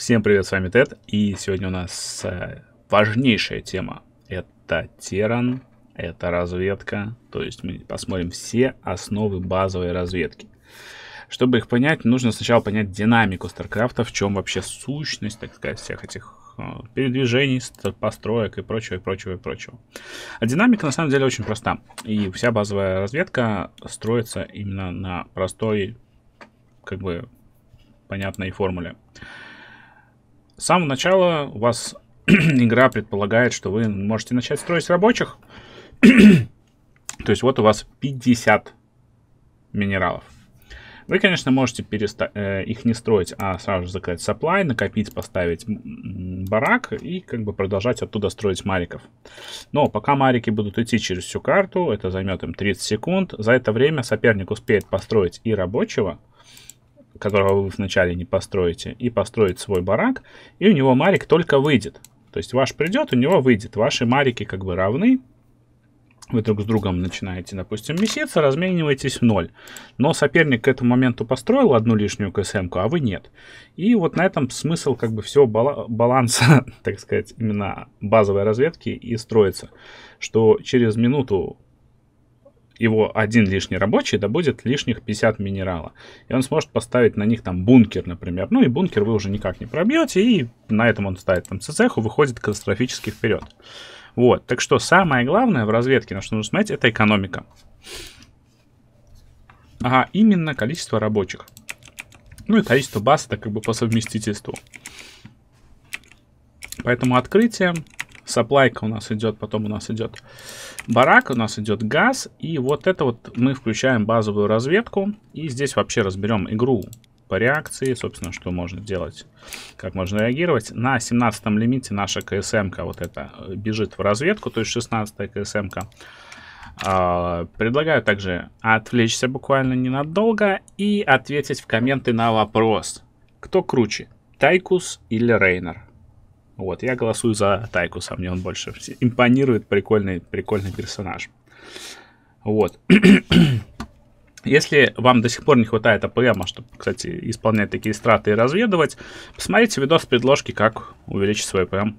Всем привет, с вами Тед, и сегодня у нас э, важнейшая тема. Это Теран, это разведка, то есть мы посмотрим все основы базовой разведки. Чтобы их понять, нужно сначала понять динамику Старкрафта, в чем вообще сущность, так сказать, всех этих э, передвижений, построек и прочего, и прочего, и прочего. А динамика на самом деле очень проста. И вся базовая разведка строится именно на простой, как бы, понятной формуле. С самого начала у вас игра предполагает, что вы можете начать строить рабочих. То есть вот у вас 50 минералов. Вы, конечно, можете переста- э, их не строить, а сразу же заказать supply, накопить, поставить барак и как бы продолжать оттуда строить мариков. Но пока марики будут идти через всю карту, это займет им 30 секунд. За это время соперник успеет построить и рабочего, которого вы вначале не построите, и построить свой барак, и у него марик только выйдет. То есть ваш придет, у него выйдет. Ваши марики как бы равны. Вы друг с другом начинаете, допустим, меситься, а размениваетесь в ноль. Но соперник к этому моменту построил одну лишнюю ксм а вы нет. И вот на этом смысл как бы всего бала баланса, так сказать, именно базовой разведки и строится. Что через минуту его один лишний рабочий добудет лишних 50 минерала. И он сможет поставить на них там бункер, например. Ну и бункер вы уже никак не пробьете, и на этом он ставит там цеху, выходит катастрофически вперед. Вот, так что самое главное в разведке, на что нужно смотреть, это экономика. А именно количество рабочих. Ну и количество баз, это как бы по совместительству. Поэтому открытие Саплайка у нас идет, потом у нас идет барак, у нас идет газ. И вот это вот мы включаем базовую разведку. И здесь вообще разберем игру по реакции, собственно, что можно делать, как можно реагировать. На 17 лимите наша КСМ, вот это, э, бежит в разведку, то есть 16 КСМ. -ка. Предлагаю также отвлечься буквально ненадолго и ответить в комменты на вопрос, кто круче, Тайкус или Рейнер. Вот, я голосую за Тайкуса, мне он больше импонирует, прикольный, прикольный персонаж. Вот. Если вам до сих пор не хватает АПМа, чтобы, кстати, исполнять такие страты и разведывать, посмотрите видос предложки, как увеличить свой АПМ,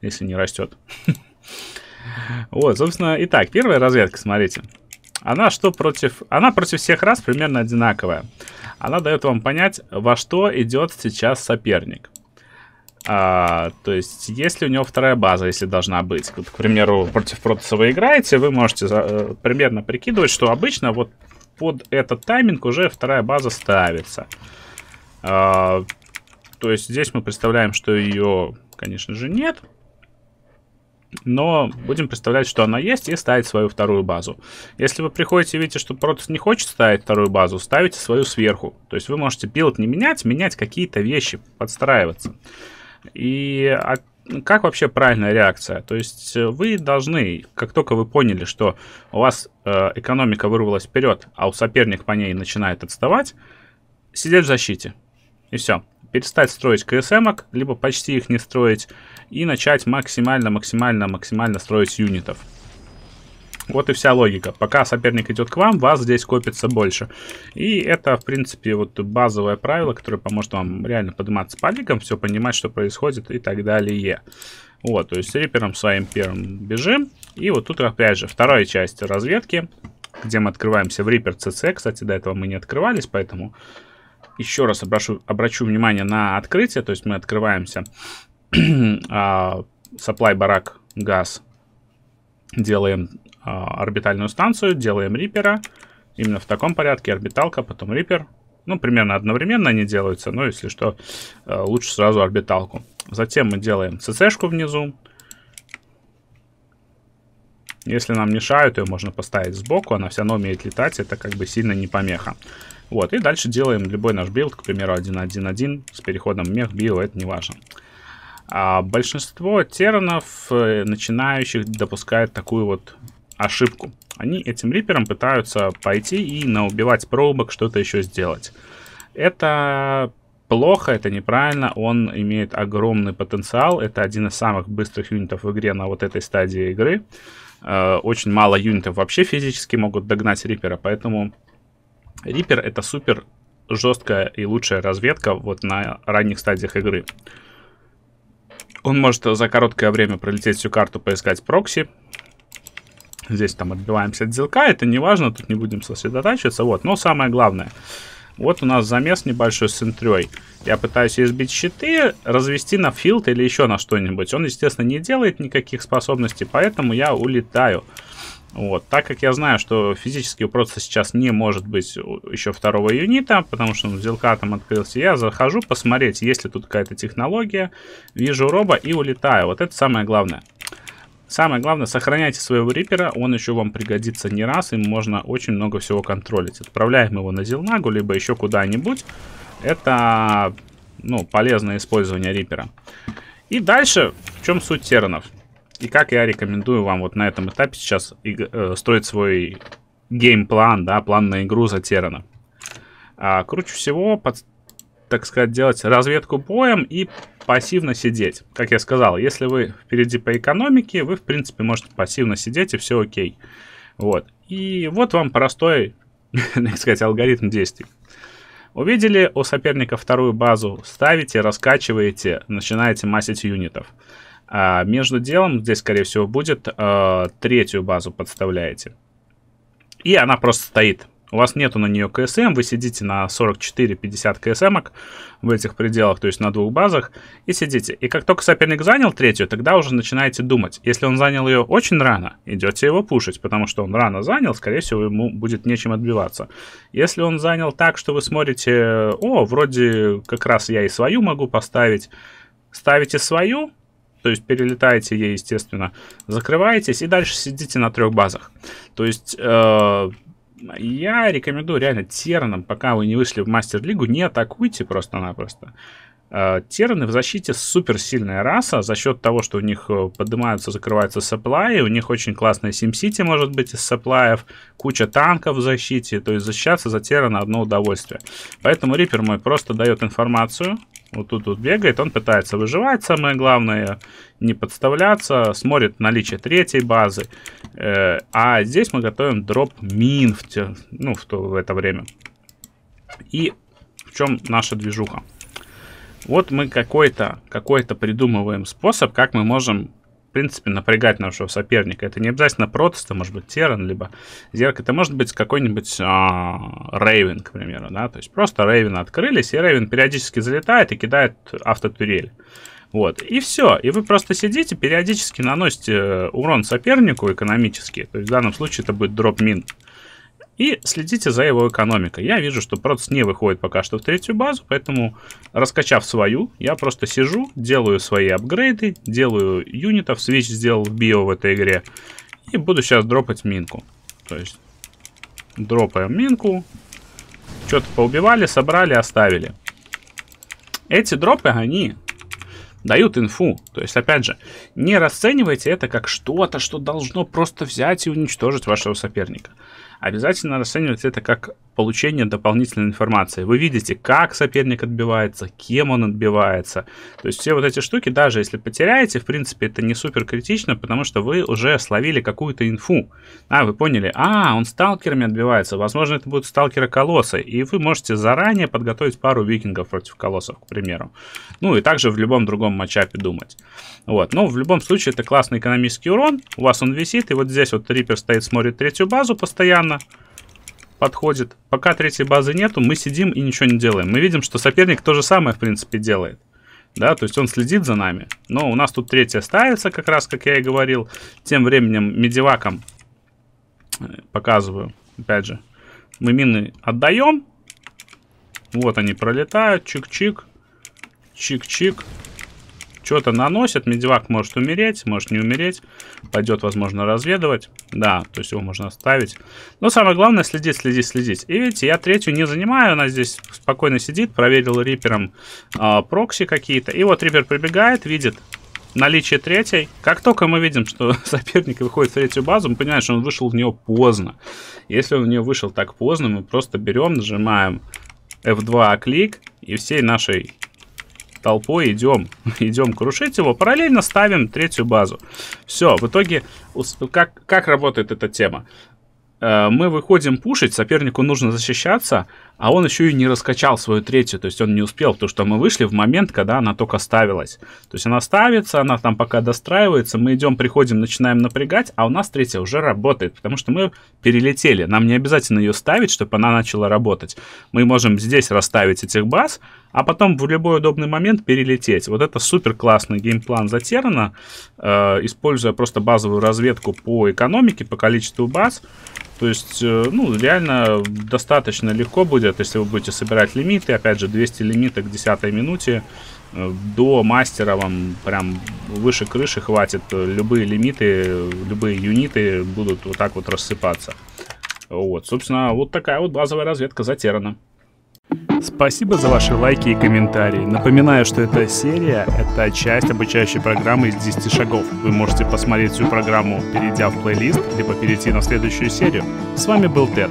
если не растет. Вот, собственно, итак, первая разведка, смотрите. Она что против... Она против всех раз примерно одинаковая. Она дает вам понять, во что идет сейчас соперник. А, то есть, если у него вторая база, если должна быть, вот, к примеру, против Протаса вы играете, вы можете за, э, примерно прикидывать, что обычно вот под этот тайминг уже вторая база ставится. А, то есть здесь мы представляем, что ее, конечно же, нет. Но будем представлять, что она есть, и ставить свою вторую базу. Если вы приходите и видите, что против не хочет ставить вторую базу, ставите свою сверху. То есть вы можете пилот не менять, менять какие-то вещи, подстраиваться. И а как вообще правильная реакция? То есть э, вы должны, как только вы поняли, что у вас э, экономика вырвалась вперед, а у соперник по ней начинает отставать, сидеть в защите. И все. Перестать строить КСМ, либо почти их не строить, и начать максимально, максимально, максимально строить юнитов. Вот и вся логика. Пока соперник идет к вам, вас здесь копится больше. И это, в принципе, вот базовое правило, которое поможет вам реально подниматься по лигам, все понимать, что происходит и так далее. Вот, то есть с рипером своим первым бежим. И вот тут, опять же, вторая часть разведки, где мы открываемся в рипер CC. Кстати, до этого мы не открывались, поэтому еще раз обращу, обращу внимание на открытие. То есть мы открываемся а, supply барак газ делаем э, орбитальную станцию, делаем рипера. Именно в таком порядке орбиталка, потом рипер. Ну, примерно одновременно они делаются, но если что, э, лучше сразу орбиталку. Затем мы делаем ЦЦшку внизу. Если нам мешают, ее можно поставить сбоку, она все равно умеет летать, это как бы сильно не помеха. Вот, и дальше делаем любой наш билд, к примеру, 1.1.1 с переходом мех, био, это не важно. А большинство теранов э, начинающих допускают такую вот ошибку. Они этим рипером пытаются пойти и наубивать пробок, что-то еще сделать. Это плохо, это неправильно, он имеет огромный потенциал, это один из самых быстрых юнитов в игре на вот этой стадии игры. Э, очень мало юнитов вообще физически могут догнать Рипера, поэтому Рипер это супер жесткая и лучшая разведка вот на ранних стадиях игры. Он может за короткое время пролететь всю карту, поискать прокси. Здесь там отбиваемся от зелка, это не важно, тут не будем сосредотачиваться. Вот, но самое главное. Вот у нас замес небольшой с интрей. Я пытаюсь избить щиты, развести на филд или еще на что-нибудь. Он, естественно, не делает никаких способностей, поэтому я улетаю. Вот. Так как я знаю, что физически у просто сейчас не может быть еще второго юнита, потому что он взялка там открылся, я захожу посмотреть, есть ли тут какая-то технология, вижу роба и улетаю. Вот это самое главное. Самое главное, сохраняйте своего рипера, он еще вам пригодится не раз, им можно очень много всего контролить. Отправляем его на Зелнагу, либо еще куда-нибудь. Это ну, полезное использование рипера. И дальше, в чем суть тернов. И как я рекомендую вам вот на этом этапе сейчас э, строить свой геймплан, да, план на игру затеряно. А круче всего, под, так сказать, делать разведку боем и пассивно сидеть. Как я сказал, если вы впереди по экономике, вы, в принципе, можете пассивно сидеть и все окей. Вот. И вот вам простой, так сказать, алгоритм действий. Увидели у соперника вторую базу, ставите, раскачиваете, начинаете массить юнитов. А между делом здесь, скорее всего, будет э, третью базу подставляете. И она просто стоит. У вас нету на нее КСМ, вы сидите на 44-50 КСМ в этих пределах, то есть на двух базах, и сидите. И как только соперник занял третью, тогда уже начинаете думать. Если он занял ее очень рано, идете его пушить, потому что он рано занял, скорее всего, ему будет нечем отбиваться. Если он занял так, что вы смотрите, о, вроде как раз я и свою могу поставить, ставите свою, то есть перелетаете ей, естественно, закрываетесь и дальше сидите на трех базах. То есть э, я рекомендую реально терном, пока вы не вышли в мастер-лигу, не атакуйте просто-напросто. Э, Терны в защите супер сильная раса за счет того, что у них э, поднимаются, закрываются саплаи, у них очень классная SimCity может быть из саплаев, куча танков в защите, то есть защищаться за терна одно удовольствие. Поэтому Риппер мой просто дает информацию, вот тут вот бегает, он пытается выживать, самое главное, не подставляться, смотрит наличие третьей базы. Э, а здесь мы готовим дроп мин в, те, ну, в, то, в это время. И в чем наша движуха? Вот мы какой-то какой, -то, какой -то придумываем способ, как мы можем принципе, напрягать нашего соперника. Это не обязательно Протас, это может быть теран либо Зерк. Это может быть какой-нибудь э, Рейвен, к примеру, да. То есть просто Рейвена открылись, и Рейвен периодически залетает и кидает автотурель. Вот, и все. И вы просто сидите, периодически наносите э, урон сопернику экономически. То есть в данном случае это будет дроп мин и следите за его экономикой. Я вижу, что Протс не выходит пока что в третью базу, поэтому, раскачав свою, я просто сижу, делаю свои апгрейды, делаю юнитов, свич сделал био в этой игре, и буду сейчас дропать минку. То есть, дропаем минку, что-то поубивали, собрали, оставили. Эти дропы, они дают инфу. То есть, опять же, не расценивайте это как что-то, что должно просто взять и уничтожить вашего соперника обязательно расценивать это как получения дополнительной информации. Вы видите, как соперник отбивается, кем он отбивается. То есть все вот эти штуки, даже если потеряете, в принципе, это не супер критично, потому что вы уже словили какую-то инфу. А, вы поняли, а, он сталкерами отбивается, возможно, это будут сталкеры-колоссы. И вы можете заранее подготовить пару викингов против колоссов, к примеру. Ну и также в любом другом матчапе думать. Вот, но в любом случае это классный экономический урон, у вас он висит, и вот здесь вот Риппер стоит, смотрит третью базу постоянно, подходит. Пока третьей базы нету, мы сидим и ничего не делаем. Мы видим, что соперник то же самое, в принципе, делает. Да, то есть он следит за нами. Но у нас тут третья ставится, как раз, как я и говорил. Тем временем медиваком э, показываю, опять же. Мы мины отдаем. Вот они пролетают, чик-чик, чик-чик что-то наносит, медивак может умереть, может не умереть, пойдет, возможно, разведывать, да, то есть его можно оставить. Но самое главное следить, следить, следить. И видите, я третью не занимаю, она здесь спокойно сидит, проверил рипером э, прокси какие-то, и вот рипер прибегает, видит, наличие третьей. Как только мы видим, что соперник выходит в третью базу, мы понимаем, что он вышел в нее поздно. Если он в нее вышел так поздно, мы просто берем, нажимаем F2 клик, и всей нашей толпой идем, идем крушить его, параллельно ставим третью базу. Все, в итоге, как, как работает эта тема? Э, мы выходим пушить, сопернику нужно защищаться, а он еще и не раскачал свою третью, то есть он не успел, потому что мы вышли в момент, когда она только ставилась. То есть она ставится, она там пока достраивается, мы идем, приходим, начинаем напрягать, а у нас третья уже работает, потому что мы перелетели. Нам не обязательно ее ставить, чтобы она начала работать. Мы можем здесь расставить этих баз, а потом в любой удобный момент перелететь. Вот это супер классный геймплан затерна, э, используя просто базовую разведку по экономике, по количеству баз. То есть, э, ну, реально достаточно легко будет, если вы будете собирать лимиты. Опять же, 200 лимитов к 10 минуте. Э, до мастера вам прям выше крыши хватит. Любые лимиты, любые юниты будут вот так вот рассыпаться. Вот, собственно, вот такая вот базовая разведка затерана. Спасибо за ваши лайки и комментарии. Напоминаю, что эта серия — это часть обучающей программы из 10 шагов. Вы можете посмотреть всю программу, перейдя в плейлист, либо перейти на следующую серию. С вами был Тед.